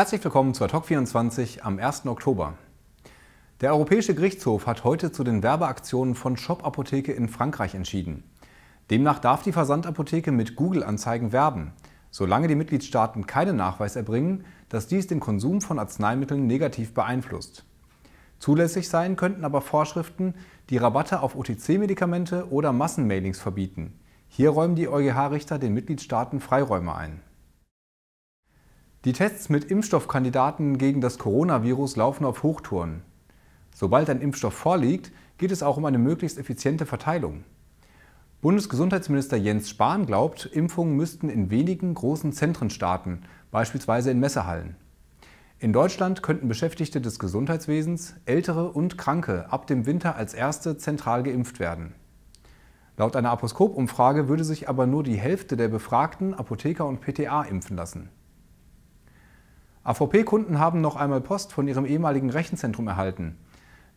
Herzlich willkommen zur Talk 24 am 1. Oktober. Der Europäische Gerichtshof hat heute zu den Werbeaktionen von Shop Apotheke in Frankreich entschieden. Demnach darf die Versandapotheke mit Google-Anzeigen werben, solange die Mitgliedstaaten keinen Nachweis erbringen, dass dies den Konsum von Arzneimitteln negativ beeinflusst. Zulässig sein könnten aber Vorschriften, die Rabatte auf OTC-Medikamente oder Massenmailings verbieten. Hier räumen die EuGH-Richter den Mitgliedstaaten Freiräume ein. Die Tests mit Impfstoffkandidaten gegen das Coronavirus laufen auf Hochtouren. Sobald ein Impfstoff vorliegt, geht es auch um eine möglichst effiziente Verteilung. Bundesgesundheitsminister Jens Spahn glaubt, Impfungen müssten in wenigen großen Zentren starten, beispielsweise in Messehallen. In Deutschland könnten Beschäftigte des Gesundheitswesens, Ältere und Kranke ab dem Winter als Erste zentral geimpft werden. Laut einer Aposkop-Umfrage würde sich aber nur die Hälfte der befragten Apotheker und PTA impfen lassen. AVP-Kunden haben noch einmal Post von ihrem ehemaligen Rechenzentrum erhalten.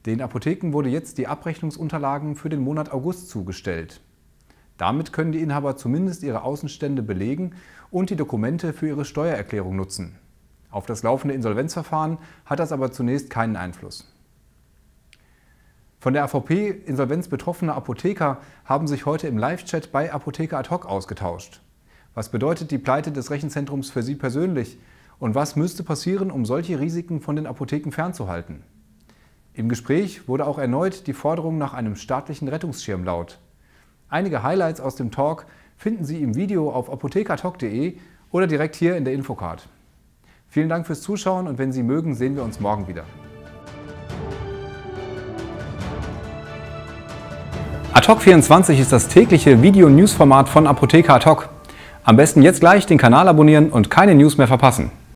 Den Apotheken wurde jetzt die Abrechnungsunterlagen für den Monat August zugestellt. Damit können die Inhaber zumindest ihre Außenstände belegen und die Dokumente für ihre Steuererklärung nutzen. Auf das laufende Insolvenzverfahren hat das aber zunächst keinen Einfluss. Von der AVP Insolvenz betroffene Apotheker haben sich heute im Live-Chat bei Apotheker ad hoc ausgetauscht. Was bedeutet die Pleite des Rechenzentrums für Sie persönlich? und was müsste passieren, um solche Risiken von den Apotheken fernzuhalten. Im Gespräch wurde auch erneut die Forderung nach einem staatlichen Rettungsschirm laut. Einige Highlights aus dem Talk finden Sie im Video auf apothekertalk.de oder direkt hier in der Infocard. Vielen Dank fürs Zuschauen und wenn Sie mögen, sehen wir uns morgen wieder. Ad-Hoc24 ist das tägliche Video-News-Format von Apotheker Ad-Hoc. Am besten jetzt gleich den Kanal abonnieren und keine News mehr verpassen.